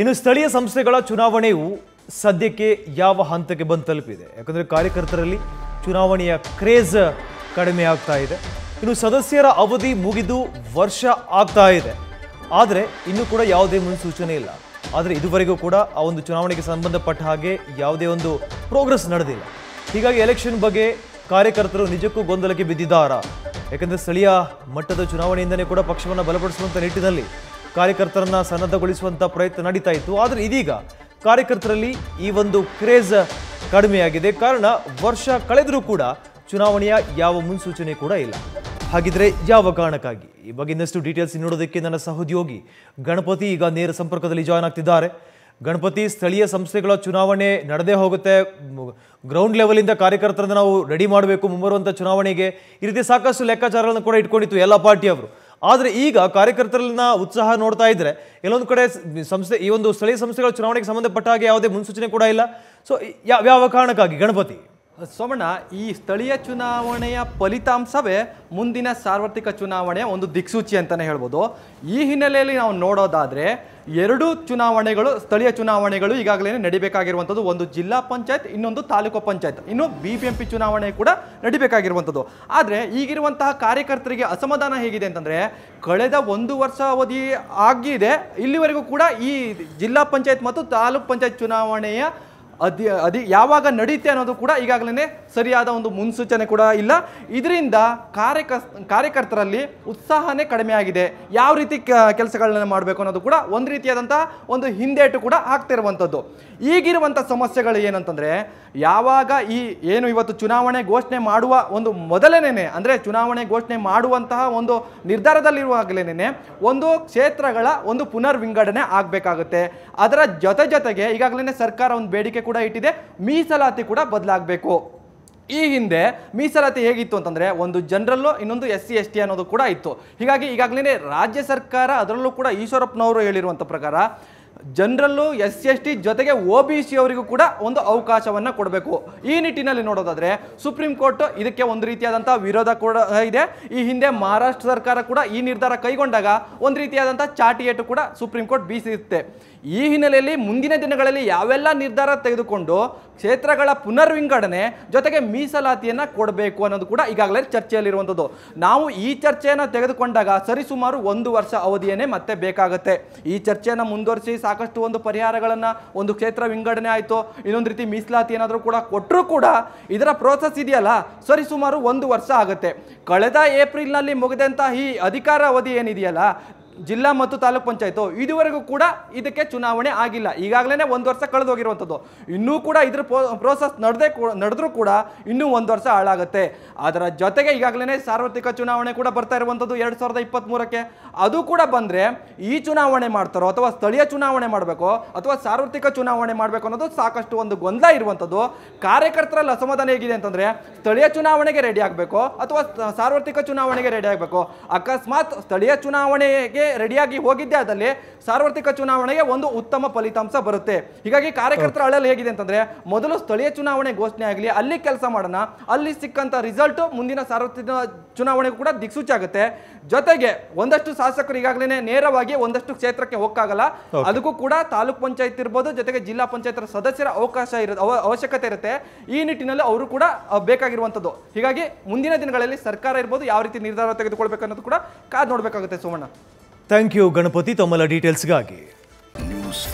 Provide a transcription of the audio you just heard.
ಇನ್ನು ಸ್ಥಳೀಯ ಸಂಸ್ಥೆಗಳ ಚುನಾವಣೆಯು ಸದ್ಯಕ್ಕೆ ಯಾವ ಹಂತಕ್ಕೆ ಬಂದು ತಲುಪಿದೆ ಯಾಕಂದರೆ ಕಾರ್ಯಕರ್ತರಲ್ಲಿ ಚುನಾವಣೆಯ ಕ್ರೇಜ್ ಕಡಿಮೆ ಆಗ್ತಾ ಇದೆ ಇನ್ನು ಸದಸ್ಯರ ಅವಧಿ ಮುಗಿದು ವರ್ಷ ಆಗ್ತಾ ಇದೆ ಆದರೆ ಇನ್ನೂ ಕೂಡ ಯಾವುದೇ ಮುನ್ಸೂಚನೆ ಇಲ್ಲ ಆದರೆ ಇದುವರೆಗೂ ಕೂಡ ಆ ಒಂದು ಚುನಾವಣೆಗೆ ಸಂಬಂಧಪಟ್ಟ ಹಾಗೆ ಯಾವುದೇ ಒಂದು ಪ್ರೋಗ್ರೆಸ್ ನಡೆದಿಲ್ಲ ಹೀಗಾಗಿ ಎಲೆಕ್ಷನ್ ಬಗ್ಗೆ ಕಾರ್ಯಕರ್ತರು ನಿಜಕ್ಕೂ ಗೊಂದಲಕ್ಕೆ ಬಿದ್ದಿದ್ದಾರಾ ಯಾಕಂದರೆ ಸ್ಥಳೀಯ ಮಟ್ಟದ ಚುನಾವಣೆಯಿಂದಲೇ ಕೂಡ ಪಕ್ಷವನ್ನು ಬಲಪಡಿಸುವಂಥ ನಿಟ್ಟಿನಲ್ಲಿ ಕಾರ್ಯಕರ್ತರನ್ನ ಸನ್ನದ್ಧಗೊಳಿಸುವಂಥ ಪ್ರಯತ್ನ ನಡೀತಾ ಇತ್ತು ಆದರೆ ಇದೀಗ ಕಾರ್ಯಕರ್ತರಲ್ಲಿ ಈ ಒಂದು ಕ್ರೇಜ್ ಕಡಿಮೆಯಾಗಿದೆ ಕಾರಣ ವರ್ಷ ಕಳೆದರೂ ಕೂಡ ಚುನಾವಣೆಯ ಯಾವ ಮುನ್ಸೂಚನೆ ಕೂಡ ಇಲ್ಲ ಹಾಗಿದ್ರೆ ಯಾವ ಕಾರಣಕ್ಕಾಗಿ ಈ ಬಗ್ಗೆ ಇನ್ನಷ್ಟು ಡೀಟೇಲ್ಸ್ ನೋಡೋದಕ್ಕೆ ನನ್ನ ಸಹೋದ್ಯೋಗಿ ಗಣಪತಿ ಈಗ ನೇರ ಸಂಪರ್ಕದಲ್ಲಿ ಜಾಯ್ನ್ ಆಗ್ತಿದ್ದಾರೆ ಗಣಪತಿ ಸ್ಥಳೀಯ ಸಂಸ್ಥೆಗಳ ಚುನಾವಣೆ ನಡೆದೇ ಹೋಗುತ್ತೆ ಗ್ರೌಂಡ್ ಲೆವೆಲಿಂದ ಕಾರ್ಯಕರ್ತರನ್ನ ನಾವು ರೆಡಿ ಮಾಡಬೇಕು ಮುಂಬರುವಂಥ ಚುನಾವಣೆಗೆ ಈ ರೀತಿ ಸಾಕಷ್ಟು ಲೆಕ್ಕಾಚಾರಗಳನ್ನು ಕೂಡ ಇಟ್ಕೊಂಡಿತ್ತು ಎಲ್ಲ ಪಾರ್ಟಿಯವರು ಆದರೆ ಈಗ ಕಾರ್ಯಕರ್ತರನ್ನ ಉತ್ಸಾಹ ನೋಡ್ತಾ ಇದ್ದರೆ ಎಲ್ಲೊಂದು ಕಡೆ ಸಂಸ್ಥೆ ಈ ಒಂದು ಸ್ಥಳೀಯ ಸಂಸ್ಥೆಗಳ ಚುನಾವಣೆಗೆ ಸಂಬಂಧಪಟ್ಟ ಹಾಗೆ ಯಾವುದೇ ಮುನ್ಸೂಚನೆ ಕೂಡ ಇಲ್ಲ ಸೊ ಯಾವ ಕಾರಣಕ್ಕಾಗಿ ಗಣಪತಿ ಸೋಮಣ್ಣ ಈ ಸ್ಥಳೀಯ ಚುನಾವಣೆಯ ಫಲಿತಾಂಶವೇ ಮುಂದಿನ ಸಾರ್ವತ್ರಿಕ ಚುನಾವಣೆಯ ಒಂದು ದಿಕ್ಸೂಚಿ ಅಂತಲೇ ಹೇಳ್ಬೋದು ಈ ಹಿನ್ನೆಲೆಯಲ್ಲಿ ನಾವು ನೋಡೋದಾದರೆ ಎರಡು ಚುನಾವಣೆಗಳು ಸ್ಥಳೀಯ ಚುನಾವಣೆಗಳು ಈಗಾಗಲೇ ನಡಿಬೇಕಾಗಿರುವಂಥದ್ದು ಒಂದು ಜಿಲ್ಲಾ ಪಂಚಾಯತ್ ಇನ್ನೊಂದು ತಾಲೂಕು ಪಂಚಾಯತ್ ಇನ್ನು ಬಿ ಬಿ ಎಂ ಪಿ ಚುನಾವಣೆ ಕೂಡ ನಡಿಬೇಕಾಗಿರುವಂಥದ್ದು ಆದರೆ ಈಗಿರುವಂತಹ ಕಾರ್ಯಕರ್ತರಿಗೆ ಅಸಮಾಧಾನ ಹೇಗಿದೆ ಅಂತಂದರೆ ಕಳೆದ ಒಂದು ವರ್ಷ ಅವಧಿ ಆಗಿದೆ ಇಲ್ಲಿವರೆಗೂ ಕೂಡ ಈ ಜಿಲ್ಲಾ ಪಂಚಾಯತ್ ಮತ್ತು ತಾಲೂಕು ಪಂಚಾಯತ್ ಚುನಾವಣೆಯ ಅದಿ ಅದಿ ಯಾವಾಗ ನಡೀತೆ ಅನ್ನೋದು ಕೂಡ ಈಗಾಗಲೇ ಸರಿಯಾದ ಒಂದು ಮುನ್ಸೂಚನೆ ಕೂಡ ಇಲ್ಲ ಇದರಿಂದ ಕಾರ್ಯಕ ಕಾರ್ಯಕರ್ತರಲ್ಲಿ ಉತ್ಸಾಹನೇ ಕಡಿಮೆ ಆಗಿದೆ ಯಾವ ರೀತಿ ಕೆಲಸಗಳನ್ನ ಮಾಡಬೇಕು ಅನ್ನೋದು ಕೂಡ ಒಂದು ರೀತಿಯಾದಂಥ ಒಂದು ಹಿಂದೇಟು ಕೂಡ ಆಗ್ತಿರುವಂಥದ್ದು ಈಗಿರುವಂಥ ಸಮಸ್ಯೆಗಳು ಏನಂತಂದರೆ ಯಾವಾಗ ಈ ಏನು ಇವತ್ತು ಚುನಾವಣೆ ಘೋಷಣೆ ಮಾಡುವ ಒಂದು ಮೊದಲನೇನೆ ಅಂದರೆ ಚುನಾವಣೆ ಘೋಷಣೆ ಮಾಡುವಂತಹ ಒಂದು ನಿರ್ಧಾರದಲ್ಲಿರುವಾಗಲೇನೆ ಒಂದು ಕ್ಷೇತ್ರಗಳ ಒಂದು ಪುನರ್ವಿಂಗಡಣೆ ಆಗಬೇಕಾಗುತ್ತೆ ಅದರ ಜೊತೆ ಜೊತೆಗೆ ಈಗಾಗಲೇ ಸರ್ಕಾರ ಒಂದು ಬೇಡಿಕೆ ಕೂಡ ಇಟ್ಟಿದೆ ಮೀಸಲಾತಿ ಕೂಡ ಬದಲಾಗಬೇಕು ಈ ಹಿಂದೆ ಮೀಸಲಾತಿ ಹೇಗಿತ್ತು ಅಂತಂದರೆ ಒಂದು ಜನರಲ್ಲು ಇನ್ನೊಂದು ಎಸ್ ಸಿ ಎಸ್ ಟಿ ಅನ್ನೋದು ಕೂಡ ಇತ್ತು ಹೀಗಾಗಿ ಈಗಾಗಲೇ ರಾಜ್ಯ ಸರ್ಕಾರ ಅದರಲ್ಲೂ ಕೂಡ ಈಶ್ವರಪ್ಪನವರು ಹೇಳಿರುವಂಥ ಪ್ರಕಾರ ಜನರಲ್ಲೂ ಎಸ್ ಎಸ್ ಟಿ ಜೊತೆಗೆ ಒ ಬಿ ಸಿ ಅವರಿಗೂ ಕೂಡ ಒಂದು ಅವಕಾಶವನ್ನು ಕೊಡಬೇಕು ಈ ನಿಟ್ಟಿನಲ್ಲಿ ನೋಡೋದಾದರೆ ಸುಪ್ರೀಂ ಕೋರ್ಟ್ ಇದಕ್ಕೆ ಒಂದು ರೀತಿಯಾದಂಥ ವಿರೋಧ ಕೂಡ ಇದೆ ಈ ಹಿಂದೆ ಮಹಾರಾಷ್ಟ್ರ ಸರ್ಕಾರ ಕೂಡ ಈ ನಿರ್ಧಾರ ಕೈಗೊಂಡಾಗ ಒಂದು ರೀತಿಯಾದಂಥ ಚಾಟಿಯೇಟು ಕೂಡ ಸುಪ್ರೀಂ ಕೋರ್ಟ್ ಬೀಸಿರುತ್ತೆ ಈ ಹಿನ್ನೆಲೆಯಲ್ಲಿ ಮುಂದಿನ ದಿನಗಳಲ್ಲಿ ಯಾವೆಲ್ಲ ನಿರ್ಧಾರ ತೆಗೆದುಕೊಂಡು ಕ್ಷೇತ್ರಗಳ ಪುನರ್ವಿಂಗಡಣೆ ಜೊತೆಗೆ ಮೀಸಲಾತಿಯನ್ನು ಕೊಡಬೇಕು ಅನ್ನೋದು ಕೂಡ ಈಗಾಗಲೇ ಚರ್ಚೆಯಲ್ಲಿರುವಂಥದ್ದು ನಾವು ಈ ಚರ್ಚೆಯನ್ನು ತೆಗೆದುಕೊಂಡಾಗ ಸರಿಸುಮಾರು ಒಂದು ವರ್ಷ ಅವಧಿಯನ್ನೇ ಮತ್ತೆ ಬೇಕಾಗುತ್ತೆ ಈ ಚರ್ಚೆಯನ್ನು ಮುಂದುವರಿಸಿ ಸಾಕಷ್ಟು ಒಂದು ಪರಿಹಾರಗಳನ್ನು ಒಂದು ಕ್ಷೇತ್ರ ವಿಂಗಡಣೆ ಆಯಿತು ಇನ್ನೊಂದು ರೀತಿ ಮೀಸಲಾತಿ ಏನಾದರೂ ಕೂಡ ಕೊಟ್ಟರೂ ಕೂಡ ಇದರ ಪ್ರೋಸೆಸ್ ಇದೆಯಲ್ಲ ಸರಿ ಸುಮಾರು ಒಂದು ವರ್ಷ ಆಗುತ್ತೆ ಕಳೆದ ಏಪ್ರಿಲ್ನಲ್ಲಿ ಮುಗಿದಂತಹ ಈ ಅಧಿಕಾರ ಅವಧಿ ಏನಿದೆಯಲ್ಲ ಜಿಲ್ಲಾ ಮತ್ತು ತಾಲೂಕ್ ಪಂಚಾಯತು ಇದುವರೆಗೂ ಕೂಡ ಇದಕ್ಕೆ ಚುನಾವಣೆ ಆಗಿಲ್ಲ ಈಗಾಗಲೇ ಒಂದು ವರ್ಷ ಕಳೆದೋಗಿರುವಂಥದ್ದು ಇನ್ನೂ ಕೂಡ ಇದರ ಪ್ರೋಸೆಸ್ ನಡೆದೇ ನಡೆದ್ರೂ ಕೂಡ ಇನ್ನೂ ಒಂದು ವರ್ಷ ಹಾಳಾಗುತ್ತೆ ಅದರ ಜೊತೆಗೆ ಈಗಾಗಲೇ ಸಾರ್ವತ್ರಿಕ ಚುನಾವಣೆ ಕೂಡ ಬರ್ತಾ ಇರುವಂಥದ್ದು ಎರಡು ಸಾವಿರದ ಇಪ್ಪತ್ತ್ಮೂರಕ್ಕೆ ಅದು ಕೂಡ ಬಂದರೆ ಈ ಚುನಾವಣೆ ಮಾಡ್ತಾರೋ ಅಥವಾ ಸ್ಥಳೀಯ ಚುನಾವಣೆ ಮಾಡಬೇಕು ಅಥವಾ ಸಾರ್ವತ್ರಿಕ ಚುನಾವಣೆ ಮಾಡಬೇಕು ಅನ್ನೋದು ಸಾಕಷ್ಟು ಒಂದು ಗೊಂದಲ ಇರುವಂಥದ್ದು ಕಾರ್ಯಕರ್ತರಲ್ಲಿ ಅಸಮಾಧಾನ ಹೇಗಿದೆ ಅಂತಂದರೆ ಸ್ಥಳೀಯ ಚುನಾವಣೆಗೆ ರೆಡಿ ಆಗಬೇಕು ಅಥವಾ ಸಾರ್ವತ್ರಿಕ ಚುನಾವಣೆಗೆ ರೆಡಿ ಆಗಬೇಕು ಅಕಸ್ಮಾತ್ ಸ್ಥಳೀಯ ಚುನಾವಣೆಗೆ ರೆಡಿಯಾಗಿ ಹೋಗಿದ್ದೆ ಅದರಲ್ಲಿ ಸಾರ್ವತ್ರಿಕ ಚುನಾವಣೆಗೆ ಒಂದು ಉತ್ತಮ ಫಲಿತಾಂಶ ಬರುತ್ತೆ ಹೀಗಾಗಿ ಕಾರ್ಯಕರ್ತರ ಅಳಲು ಹೇಗಿದೆ ಅಂತಂದ್ರೆ ಮೊದಲು ಸ್ಥಳೀಯ ಚುನಾವಣೆ ಘೋಷಣೆ ಆಗಲಿ ಅಲ್ಲಿ ಕೆಲಸ ಮಾಡೋಣ ಅಲ್ಲಿ ಸಿಕ್ಕಂತ ರಿಸಲ್ಟ್ ಮುಂದಿನ ಸಾರ್ವತ್ರಿಕ ಚುನಾವಣೆಗೂ ಕೂಡ ದಿಕ್ಸೂಚಿ ಆಗುತ್ತೆ ಜೊತೆಗೆ ಒಂದಷ್ಟು ಶಾಸಕರು ಈಗಾಗಲೇ ನೇರವಾಗಿ ಒಂದಷ್ಟು ಕ್ಷೇತ್ರಕ್ಕೆ ಹೋಗಕ್ಕಾಗಲ್ಲ ಅದಕ್ಕೂ ಕೂಡ ತಾಲೂಕ್ ಪಂಚಾಯತ್ ಇರ್ಬೋದು ಜೊತೆಗೆ ಜಿಲ್ಲಾ ಪಂಚಾಯತ್ ಸದಸ್ಯರ ಅವಕಾಶ ಇರ ಅವಶ್ಯಕತೆ ಇರುತ್ತೆ ಈ ನಿಟ್ಟಿನಲ್ಲಿ ಅವರು ಕೂಡ ಬೇಕಾಗಿರುವಂತದ್ದು ಹೀಗಾಗಿ ಮುಂದಿನ ದಿನಗಳಲ್ಲಿ ಸರ್ಕಾರ ಇರ್ಬೋದು ಯಾವ ರೀತಿ ನಿರ್ಧಾರ ತೆಗೆದುಕೊಳ್ಬೇಕು ಅನ್ನೋದು ಕೂಡ ಕಾದ್ ನೋಡಬೇಕಾಗುತ್ತೆ ಸೋಮಣ್ಣ ಥ್ಯಾಂಕ್ ಯು ಗಣಪತಿ ತಮ್ಮಲ್ಲ ಡೀಟೇಲ್ಸ್ಗಾಗಿ ನ್ಯೂಸ್